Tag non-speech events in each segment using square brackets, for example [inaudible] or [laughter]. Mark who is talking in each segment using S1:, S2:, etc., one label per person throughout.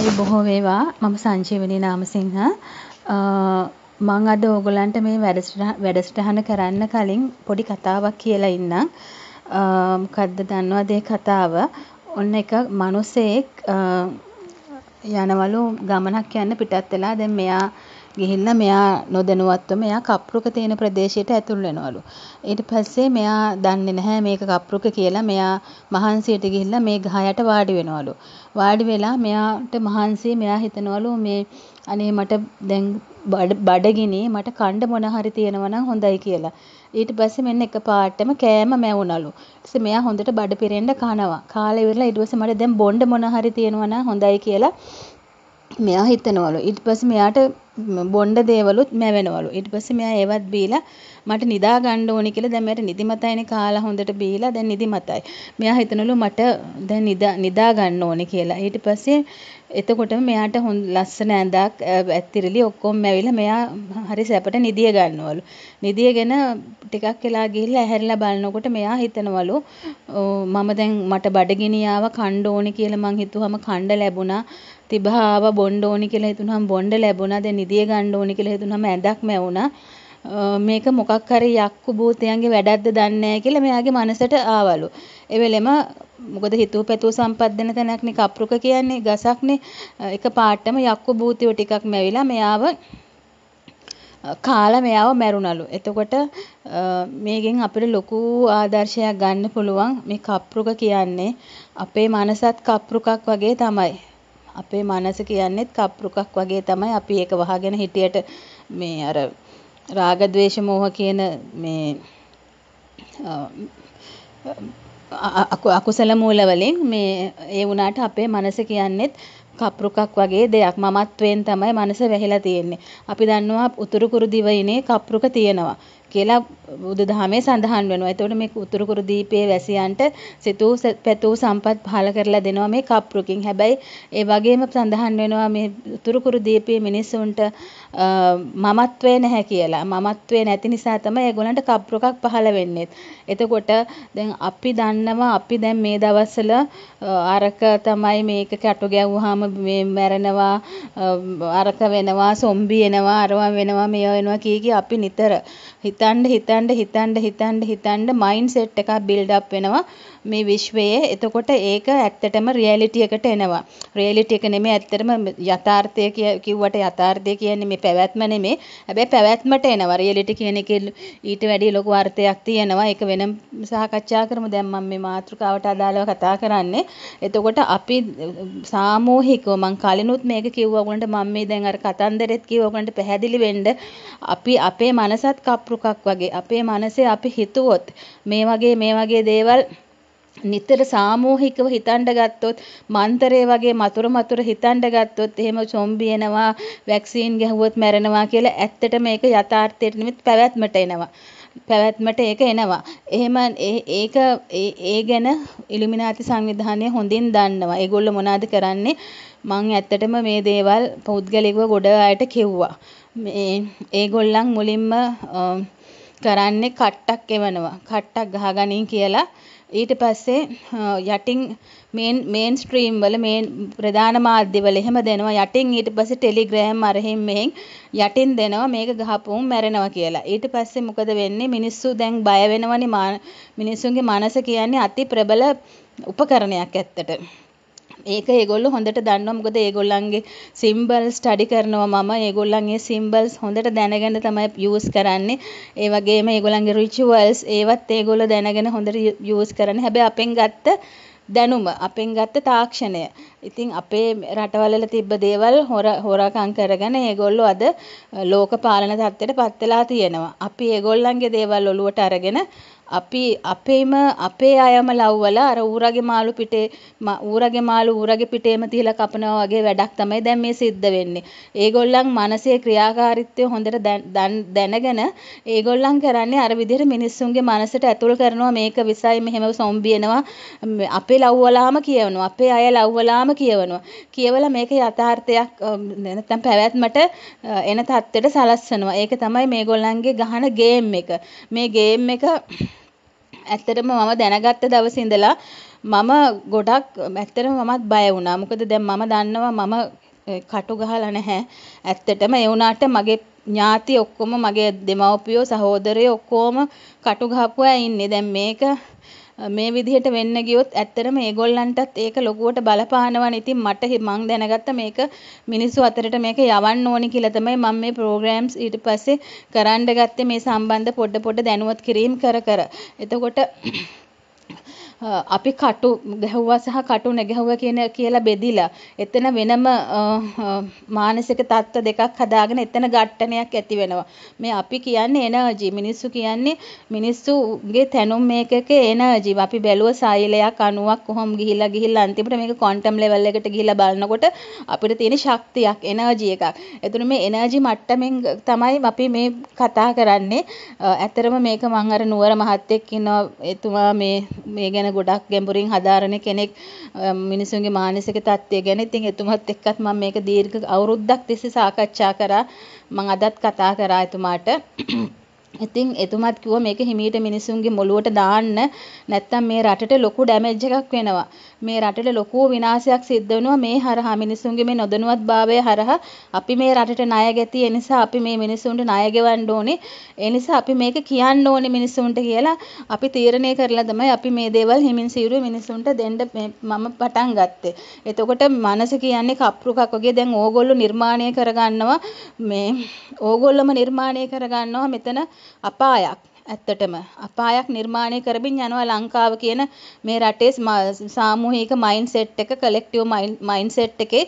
S1: ආයි බොහෝ වේවා මම සංජීවනී නාමසිංහ මං අද ඕගොල්ලන්ට මේ වැඩසටහන කරන්න කලින් පොඩි කතාවක් කියලා ඉන්නම් මොකක්ද දන්නවද ඒ කතාව ඔන්න එක මිනිසෙක් යනවලු ගමනක් යන්න පිටත් වෙලා දැන් මෙයා ගිහිල්ලා මෙයා නොදැනුවත්වම එයා කප්රුක තියෙන ප්‍රදේශයට ඇතුල් වෙනවලු. ඊට පස්සේ මෙයා දන්නේ නැහැ මේක කප්රුක කියලා මෙයා මහන්සියට ගිහිල්ලා මේ ගහ යට වාඩි වෙනවලු. වාඩි වෙලා මෙයාට මහන්සිය මෙයා හිතනවලු මේ අනේ මට දැන් බඩගිනේ මට කණ්ඩ මොන හරි තියෙනවා නම් හොඳයි කියලා. ඊට පස්සේ මෙන්න එකපාරටම කෑම මැවුනලු. ඊට පස්සේ මෙයා හොඳට බඩ පිරෙන්න කනවා. කාලා ඉවරලා ඊට පස්සේ මට දැන් බොන්න මොන හරි තියෙනවා නම් හොඳයි කියලා මෙයා හිතනවලු ඊට පස්සේ මෙයාට බොණ්ඩ දේවලුත් මැවෙනවලු ඊට පස්සේ මෙයා ඒවත් බීලා මට නිදා ගන්න ඕනි කියලා දැන් මෙයාට නිදිමතයිනේ කාලා හොඳට බීලා දැන් නිදිමතයි මෙයා හිතනවලු මට දැන් නිදා නිදා ගන්න ඕනි කියලා ඊට පස්සේ එතකොටම මෙයාට ලස්සන ඇඳක් ඇත්තිරිලි ඔක්කොම ඇවිල්ලා මෙයා හරි සැපට නිදිය ගන්නවලු නිදියගෙන ටිකක් වෙලා ගිහිල්ලා ඇහැරිලා බලනකොට මෙයා හිතනවලු මම දැන් මට බඩගිනියාව කණ්ඩ ඕනි කියලා මං හිතුවම කණ්ඩ ලැබුණා තිබහ ආවා බොණ්ඩ ඕනි කියලා හිතුනහම බොණ්ඩ ලැබුණා. දැන් නිදිය ගන්න ඕනි කියලා හිතුනහම ඇඳක්ම ඇවුණා. මේක මොකක් හරි යක්කු භූතයන්ගේ වැඩක්ද දන්නේ නැහැ කියලා මෙයාගේ මනසට ආවලු. ඒ වෙලෙම මොකද හිතුව පැතුව සම්පත් දෙන තැනක්නේ කප්රුක කියන්නේ ගසක්නේ. එක පාටම යක්කු භූතයෝ ටිකක් මැවිලා මෙයාව කාලා මෙයාව මැරුණලු. එතකොට මේකෙන් අපිට ලොකු ආදර්ශයක් ගන්න පුළුවන් මේ කප්රුක කියන්නේ අපේ මනසත් කප්රුකක් වගේ තමයි. අපේ මනස කියන්නේත් කප්රුකක් වගේ තමයි අපි ඒක වහගෙන හිටියට මේ අර රාග ద్వේෂ මෝහ කියන මේ අකුසල මූල වලින් මේ ඒ වුණාට අපේ මනස කියන්නේත් කප්රුකක් වගේ දෙයක් මමත්වයෙන් තමයි මනස වැහිලා තියෙන්නේ. අපි දන්නවා උතුරු කුරු දිවයිනේ කප්රුක තියෙනවා. කියලා බුදුදහමේ සඳහන් වෙනවා. එතකොට මේ උතුරුකුරු දීපයේ වැසියන්ට සිතූ පැතූ සම්පත් පහල කරලා දෙනවා මේ කප්රුකින්. හැබැයි ඒ වගේම සඳහන් වෙනවා මේ උතුරුකුරු දීපයේ මිනිසුන්ට මමත්වේ නැහැ කියලා. මමත්වේ නැති නිසා තමයි ඒගොල්ලන්ට කප්පු එකක් පහළ වෙන්නේ. එතකොට දැන් අපි දන්නවා අපි දැන් මේ දවස්වල අරක තමයි මේක කැටු ගැව්වහම මේ මැරෙනවා අරක වෙනවා සොම්බි එනවා අරවා වෙනවා මේවා වෙනවා කී කී අපි නිතර හිතන්න හිතන්න හිතන්න හිතන්න හිතන්න මයින්ඩ් සෙට් එකක් බිල්ඩ් අප් වෙනවා මේ විශ්වයේ. එතකොට ඒක ඇත්තටම රියැලිටි එකට එනවා. රියැලිටි එක නෙමෙයි ඇත්තටම යථාර්ථය කිව්වට යථාර්ථය කියන්නේ මේ පැවැත්ම නෙමෙයි. හැබැයි පැවැත්මට එනවා. රියැලිටි කියන එකේ ඊට වැඩිය ලොකු අර්ථයක් තියෙනවා. ඒක වෙනම සාකච්ඡා කරමු. දැන් මම මේ මාතෘකාවට අදාළව කතා කරන්නේ. එතකොට අපි සාමූහිකව මං කලිනුත් මේක කිව්වා උගලන්ට මම මේ දැන් අර කතන්දරෙත් කිව්වා උගලන්ට පැහැදිලි වෙන්න අපි අපේ මනසත් කප්රුකක් වගේ අපේ මනසේ අපි හිතුවොත් මේ වගේ මේ වගේ දේවල් නිතර සාමූහිකව හිතන්න ගත්තොත් මන්තරේ වගේ මතුරු මතුරු හිතන්න ගත්තොත් එහෙම සොම්බි එනවා වැක්සීන් ගැහුවොත් මැරෙනවා කියලා ඇත්තට මේක යථාර්ථයට නෙමෙයි පැවැත්මට එනවා පැවැත්මට ඒක එනවා එහෙම ඒක ඒ ගැන ඉලුමිනාති සංවිධානය හොඳින් දන්නවා ඒගොල්ලෝ මොනවද කරන්නේ මං ඇත්තටම මේ දේවල් පෞද්ගලිකව ගොඩ අයට කිව්වා මේ ඒගොල්ලන් මුලින්ම කරන්නේ කට්ටක් එවනවා. කට්ටක් ගහගනින් කියලා ඊට පස්සේ යටින් මේන් මේන් ස්ට්‍රීම් වල මේන් ප්‍රධාන මාධ්‍ය වල එහෙම දෙනවා යටින් ඊට පස්සේ ටෙලිග්‍රෑම් අරහින් මෙහෙන් යටින් දෙනවා මේක ගහපුවම මැරෙනවා කියලා. ඊට පස්සේ මොකද වෙන්නේ මිනිස්සු දැන් බය වෙනවනේ මිනිස්සුන්ගේ මනස කියන්නේ අති ප්‍රබල උපකරණයක් ඇත්තට. ඒක ඒගොල්ලෝ හොඳට දන්නවා මොකද ඒගොල්ලන්ගේ සිම්බල්ස් ස්ටඩි කරනවා මම ඒගොල්ලන්ගේ සිම්බල්ස් හොඳට දැනගෙන තමයි යූස් කරන්නේ ඒ වගේම ඒගොල්ලන්ගේ රිචුවල්ස් ඒවත් ඒගොල්ලෝ දැනගෙන හොඳට යූස් කරන්නේ හැබැයි අපෙන් ගත්ත දැනුම අපෙන් ගත්ත තාක්ෂණය ඉතින් අපේ රටවල් වල තිබ්බ දේවල් හොර හොරකම් කරගෙන ඒගොල්ලෝ අද ලෝක පාලන තත්ත්වයට පත් වෙලා තියෙනවා. අපි ඒගොල්ලන්ගේ දේවල් ඔලුවට අරගෙන අපි අපේම අපේ අයම ලව්වලා අර ඌරගේ මාළු පිටේ ඌරගේ මාළු ඌරගේ පිටේම තියලා කපනවා වගේ වැඩක් තමයි දැන් මේ සිද්ධ වෙන්නේ. ඒගොල්ලන් මනසේ ක්‍රියාකාරීත්වය හොඳට දැනගෙන ඒගොල්ලන් කරන්නේ අර විදිහට මිනිස්සුන්ගේ මනසට ඇතුල් කරනවා මේක විසයි මෙහෙම සොම්බි එනවා අපේ ලව්වලාම කියනවා. අපේ අය ලව්වලාම මම කියවනවා. කියවලා මේක යථාර්ථයක් නැත්නම් පැවැත්මට එන தත්ත්වෙට සලස්සනවා. ඒක තමයි මේගොල්ලන්ගේ ගහන ගේම් එක. මේ ගේම් එක ඇත්තටම මම දැනගත්ත දවසේ ඉඳලා මම ගොඩක් ඇත්තටම මමත් බය වුණා. මොකද දැන් මම දන්නවා මම කටු ගහලා නැහැ. ඇත්තටම ඒ වුණාට මගේ ඥාති ඔක්කොම මගේ දෙමව්පියෝ සහෝදරයෝ ඔක්කොම කටු ගහපු අය ඉන්නේ. දැන් මේක මේ විදිහට වෙන්න ගියොත් ඇත්තටම ඒගොල්ලන්ටත් ඒක ලොකුවට බලපානවනේ. ඉතින් මට මං දැනගත්ත මේක මිනිස්සු අතරට මේක යවන්න ඕනි කියලා තමයි මම මේ ප්‍රෝග්‍රෑම්ස් ඊට පස්සේ කරන්න ගත්තේ මේ සම්බන්ධ පොඩ පොඩ දැනුවත් කිරීම කර කර. එතකොට අපි කටු ගැහුවා සහ කටු නැගැහුවා කියන කියලා බෙදිලා එතන වෙනම මානසික තත්ත්ව දෙකක් හදාගෙන එතන ඝට්ටනයක් ඇති වෙනවා. මේ අපි කියන්නේ එනර්ජි. මිනිස්සු කියන්නේ මිනිස්සුගේ තැනුම් මේකක එනර්ජි. අපි බැලුව සෛලයක් අණුවක් කොහොම ගිහිල්ලා ගිහිල්ලා අන්තිමට මේක ක්වොන්ටම් ලෙවල් එකට ගිහිල්ලා බලනකොට අපිට තියෙන ශක්තියක් එනර්ජි එකක්. එතන මේ එනර්ජි මට්ටමින් තමයි අපි මේ කතා කරන්නේ. ඇත්තරම මේක මම අර නුවර මහත්තයෙක් ඉන්නවා එතුමා මේ මේ ගැන ගැන ගොඩක් ගැඹුරින් හදාරන කෙනෙක් මිනිසුන්ගේ මානසික තත්ත්වය ගැන. ඉතින් එතුමත් එක්කත් මම මේක දීර්ඝ අවුරුද්දක් තිස්සේ සාකච්ඡා කරා. මම අදත් කතා කරා එතුමාට. ඉතින් එතුමත් කිව්වා මේක හිමීට මිනිසුන්ගේ මොළුවට දාන්න නැත්තම් මේ රටට ලොකු ඩැමේජ් එකක් වෙනවා. මේ රටට ලොකු විනාශයක් සිද්ධ වෙනවා මේ හරහා මිනිසුන්ගේ මේ නොදැනුවත් භාවය හරහා අපි මේ රටට ණය ගැති ඒ නිසා අපි මේ මිනිසුන්ට ණය ගෙවන්න ඕනේ. ඒ නිසා අපි මේක කියන්න ඕනේ මිනිසුන්ට කියලා අපි තීරණය කරලා තමයි අපි මේ දේවල් හිමින් සීරුවේ මිනිසුන්ට දෙන්න මම පටන් ගත්තේ. එතකොට මනස කියන්නේ කප්රුකක් වගේ දැන් ඕගොල්ලෝ නිර්මාණය කරගන්නවා මේ ඕගොල්ලොම නිර්මාණය කරගන්නවා මෙතන අපායක්. ඇත්තටම අපායක් නිර්මාණය කරමින් යනවා ලංකාව කියන මේ රටේ සාමූහික මයින්ඩ් සෙට් එක කලෙක්ටිව් මයින්ඩ් සෙට් එකේ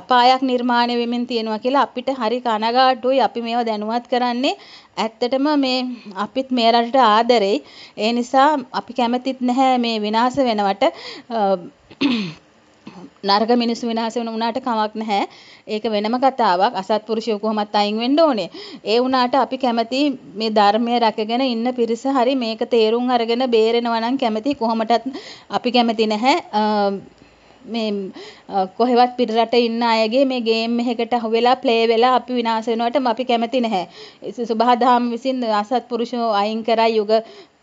S1: අපායක් නිර්මාණය වෙමින් තියෙනවා කියලා අපිට හරි කනගාටුයි අපි මේවා දැනුවත් කරන්නේ ඇත්තටම මේ අපිත් මේ රටට ආදරෙයි ඒ නිසා අපි කැමතිත් නැහැ මේ විනාශ වෙනවට නරක මිනිස්සු විනාශ වෙන උනාට කමක් නැහැ. ඒක වෙනම කතාවක්. අසත්පුරුෂයෝ කොහොමත් අයින් වෙන්න ඕනේ. ඒ වුණාට අපි කැමති මේ ධර්මය රැකගෙන ඉන්න පිරිස හරි මේක තේරුම් අරගෙන බේරෙනවා නම් කැමති කොහොමටත් අපි කැමති නැහැ. මේ කොහෙවත් පිටරට ඉන්න අයගේ මේ ගේම් එකකට අහු වෙලා ප්ලේ වෙලා අපි විනාශ වෙනවට අපි කැමති නැහැ. සුභාදාම් විසින් අසත්පුරුෂෝ අයින් කරා යුග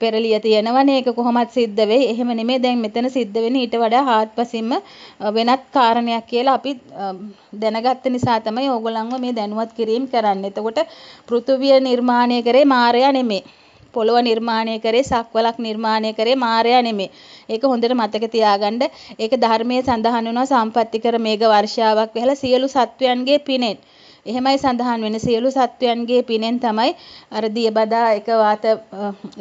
S1: පෙරලිය තියෙනවනේ ඒක කොහොමත් සිද්ධ වෙයි. එහෙම නෙමෙයි දැන් මෙතන සිද්ධ වෙන්නේ ඊට වඩා හාත්පසින්ම වෙනත් කාරණයක් කියලා අපි දැනගත්ත නිසා තමයි ඕගොල්ලන්ව මේ දැනුවත් කිරීම කරන්නේ. එතකොට පෘථුවිය නිර්මාණය කරේ මායя නෙමෙයි. පොළොව නිර්මාණය කරේ සක්වලක් නිර්මාණය කරේ මායя නෙමෙයි. ඒක හොඳට මතක තියාගන්න. ඒක ධර්මයේ සඳහන් වෙනවා සම්පත්‍තිකර මේඝ වර්ෂාවක් වෙලා සියලු සත්වයන්ගේ පිනෙන්. එහෙමයි සඳහන් වෙන සියලු සත්වයන්ගේ පිනෙන් තමයි අර දියබදා එක වාත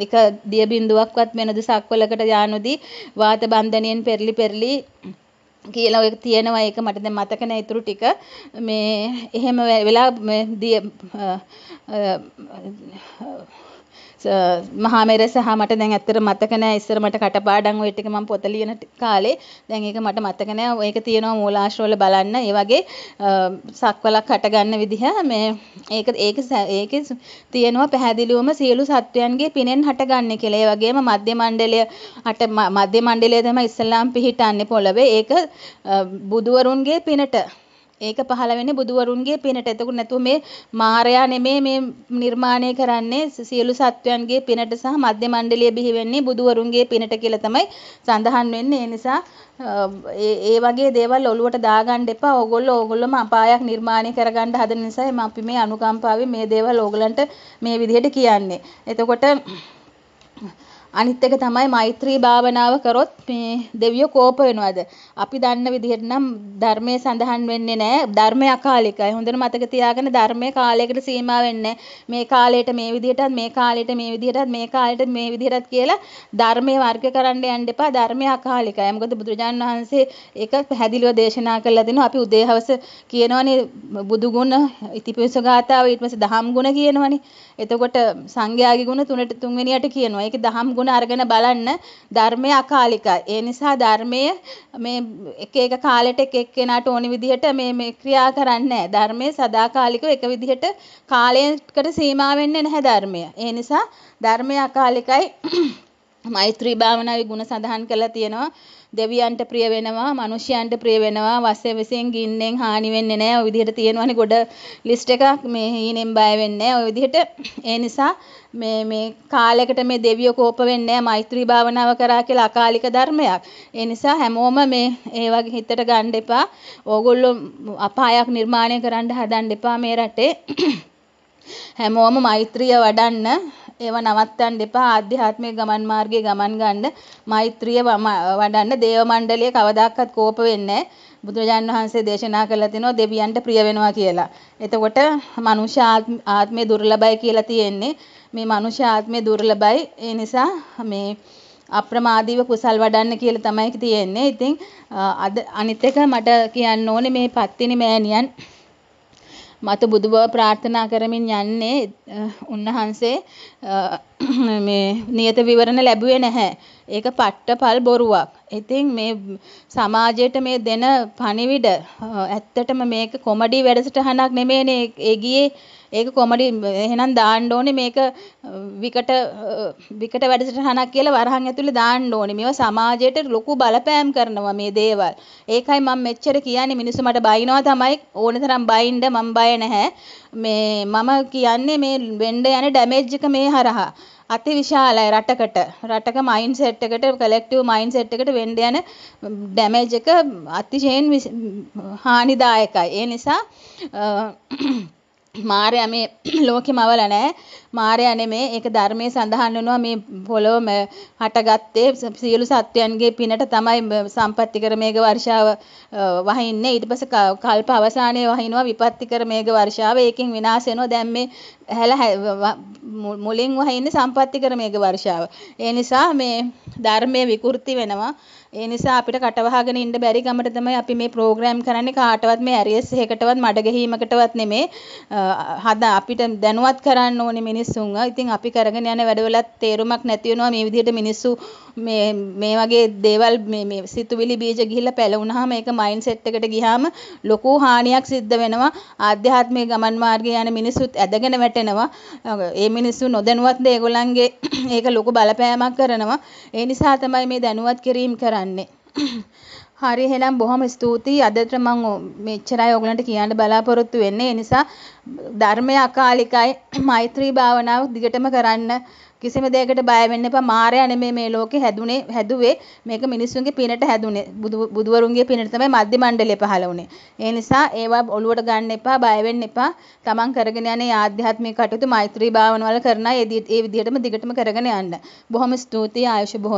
S1: එක දිය බිඳුවක්වත් වෙනද සක්වලකට යානොදී වාත බන්ධනයෙන් පෙරලි පෙරලි කියලා ඔය තියෙනවා ඒක මට දැන් මතක නැහැ ඊටු ටික මේ එහෙම වෙලා දිය මහා මෙර සහ මට දැන් ඇත්තට මතක නෑ ඉස්සර මට කටපාඩම් ওই ටික මම පොත ලියන කාලේ දැන් ඒක මට මතක නෑ ඒක තියෙනවා මූලාශ්‍රවල බලන්න ඒ වගේ සක්වලක් හට ගන්න විදිහ මේ ඒක ඒක ඒකේ තියෙනවා පැහැදිලිවම සියලු සත්වයන්ගේ පිනෙන් හට ගන්න කියලා ඒ වගේම මධ්‍ය මණ්ඩලය හට මධ්‍ය මණ්ඩලය තමයි ඉස්ලාම් පිහිටන්නේ පොළවේ ඒක බුදුවරුන්ගේ පිනට ඒක පහළ වෙන්නේ බුදුවරුන්ගේ පිනට. එතකොට නැතුව මේ මායයා නෙමේ මේ නිර්මාණය කරන්නේ සියලු සත්වයන්ගේ පිනට සහ මධ්‍ය මණ්ඩලය බිහි වෙන්නේ බුදුවරුන්ගේ පිනට කියලා තමයි සඳහන් වෙන්නේ. ඒ නිසා ඒ වගේ දේවල් ඔලුවට දාගන්න එපා. ඕගොල්ලෝ ඕගොල්ලොම අපායක් නිර්මාණය කරගන්න හදන නිසා අපි මේ අනුකම්පාවෙන් මේ දේවල් ඕගලන්ට මේ විදිහට කියන්නේ. එතකොට අනිත් එක තමයි මෛත්‍රී භාවනාව කරොත් මේ දෙවියෝ කෝප වෙනවද? අපි දන්න විදිහට නම් ධර්මයේ සඳහන් වෙන්නේ නැහැ. ධර්මය අකාලිකයි. හොඳට මතක තියාගන්න ධර්මයේ කාලයකට සීමා වෙන්නේ මේ කාලයට මේ විදිහටත් මේ කාලයට මේ විදිහටත් මේ කාලයට මේ විදිහටත් කියලා ධර්මයේ වර්ග කරන්න යන්න එපා. ධර්මය අකාලිකයි. මොකද බුදුරජාණන් වහන්සේ ඒක පැහැදිලිව දේශනා කරලා දෙනවා. අපි උදේ හවස කියනවනේ බුදු ගුණ, ඉතිපිසෝ ගාථාව, ඊට පස්සේ දහම් ගුණ කියනවනේ. එතකොට සංඝයාගේ ගුණ තුනට තුන්වෙනියට කියනවා. ඒක දහම් ගුණ අරමුණ අරගෙන බලන්න ධර්මය අකාලිකයි. ඒ නිසා ධර්මය මේ එක එක කාලෙට එක එක්කෙනාට ඕනි විදිහට මේ මේ ක්‍රියා කරන්නේ නැහැ. ධර්මය සදාකාලිකව එක විදිහට කාලයකට සීමා වෙන්නේ නැහැ ධර්මය. ඒ නිසා ධර්මය අකාලිකයි මෛත්‍රී භාවනාවේ ಗುಣ සඳහන් කරලා තියෙනවා. දෙවියන්ට ප්‍රිය වෙනවා, මිනිසයන්ට ප්‍රිය වෙනවා, වස්සේ විසින් ගින්නෙන් හානි වෙන්නේ නැහැ. ওই විදිහට තියෙනවනේ ගොඩ ලිස්ට් එකක් මේ හීනෙන් බය වෙන්නේ නැහැ. ওই විදිහට ඒ නිසා මේ මේ කාලයකට මේ දෙවියෝ කෝප වෙන්නේ නැහැ. මෛත්‍රී භාවනාව කරා කියලා අකාලික ධර්මයක්. ඒ නිසා හැමෝම මේ ඒ වගේ හිතට ගන්න එපා. ඕගොල්ලෝ අපායක් නිර්මාණය කරන්න හදන්න එපා මේ රටේ. [clears throat] හැමෝම මෛත්‍රිය වඩන්න ඒවා නවත්තන්න එපා. ආධ්‍යාත්මික ගමන් මාර්ගයේ ගමන් ගන්න මෛත්‍රිය වඩන්න. දේව මණ්ඩලය කවදාවත් කෝප වෙන්නේ බුදුරජාණන් වහන්සේ දේශනා කරලා තිනවා දෙවියන්ට ප්‍රිය වෙනවා කියලා. එතකොට මනුෂ්‍ය ආත්මය දුර්ලභයි කියලා තියෙන්නේ. මේ මනුෂ්‍ය ආත්මය දුර්ලභයි. ඒ නිසා මේ අප්‍රමාදීව කුසල් වඩන්න කියලා තමයි තියෙන්නේ. ඉතින් අද අනිත් එක මට කියන්න ඕනේ මේ පත්තිනි මෑණියන් මතු බුදු බව ප්‍රාර්ථනා කරමින් යන්නේ උන්වහන්සේ මේ නියත විවරණ ලැබුවේ නැහැ. ඒක පට්ටපල් බොරුවක්. ඉතින් මේ සමාජයට මේ දෙන පණිවිඩ ඇත්තටම මේක කොමඩි වැඩසටහනක් නෙමෙයිනේ ඒ ගියේ ඒක කොමඩි එහෙනම් දාන්න ඕනේ මේක විකට විකට වැඩසටහනක් කියලා වරහන් ඇතුලේ දාන්න ඕනේ. මේවා සමාජයට ලොකු බලපෑම් කරනවා මේ දේවල්. ඒකයි මම මෙච්චර කියන්නේ මිනිස්සු මට බයිනවා තමයි ඕනතරම් බයින්ද මම බය නැහැ. මේ මම කියන්නේ මේ වෙන්න යන ඩැමේජ් එක මේ හරහා අති විශාලයි රටකට රටක මයින් සෙට් එකට කලෙක්ටිව් මයින් සෙට් එකට වෙන්න යන ඩැමේජ් එක අතිශයින් හානිදායකයි. ඒ නිසා මාරයා මේ [clears throat] ලෝකෙ මවල නෑ මාරයා නෙමේ ඒක ධර්මයේ සඳහන් වෙනවා මේ පොළොව හටගත්තේ සියලු සත්වයන්ගේ පිනට තමයි සම්පත්තිකර මේඝ වර්ෂාව වහින්නේ ඊට පස්සේ කල්ප අවසානයේ වහිනවා විපත්තිකර මේඝ වර්ෂාව ඒකෙන් විනාශ වෙනවා දැන් මේ හැල මුලින් වහින්නේ සම්පත්තිකර මේඝ වර්ෂාව ඒ නිසා මේ ධර්මයේ විකෘති වෙනවා ඒ නිසා අපිට කට වහගෙන ඉන්න බැරි ගමට තමයි අපි මේ ප්‍රෝග්‍රෑම් කරන්නේ කාටවත් මේ ඇරියස් එකකටවත් මඩ ගහීමකටවත් නෙමේ හද අපිට දැනුවත් කරන්න ඕනේ මිනිස්සුන්ව. ඉතින් අපි කරගෙන යන වැඩවලත් තේරුමක් නැති වෙනවා මේ විදිහට මිනිස්සු මේ මේ වගේ දේවල් මේ මේ සිතුවිලි බීජ ගිහිල්ලා පැලුණාම ඒක මයින්ඩ් සෙට් එකට ගියාම ලොකු හානියක් සිද්ධ වෙනවා. ආධ්‍යාත්මික ගමන් මාර්ගයේ යන මිනිස්සුත් ඇදගෙන වැටෙනවා. ඒ මිනිස්සු නොදැනුවත් ඒගොල්ලන්ගේ ඒක ලොකු බලපෑමක් කරනවා. ඒ නිසා තමයි මේ දැනුවත් කිරීම කරන්නේ. හිතන්නේ. හරි එහෙනම් බොහොම ස්තුතියි අදට මම මෙච්චරයි ඔයගලන්ට කියන්න බලාපොරොත්තු වෙන්නේ. ඒ නිසා ධර්මය අකාලිකයි. මෛත්‍රී භාවනාව දිගටම කරන්න. කිසිම දෙයකට බය වෙන්න එපා. මායя නෙමෙයි මේ ලෝකේ හැදුනේ හැදුවේ. මේක මිනිස්සුන්ගේ පිනට හැදුනේ. බුදුවරුන්ගේ පිනට තමයි මධ්‍ය මණ්ඩලය පහළ වුනේ. ඒ නිසා ඒවා ඔලුවට ගන්න එපා, බය වෙන්න එපා. තමන් කරගෙන යන ආධ්‍යාත්මික කටයුතු මෛත්‍රී භාවනාවල කරනා ඒ විදිහටම දිගටම කරගෙන යන්න. බොහොම ස්තුතියි ආයුෂ බොහොම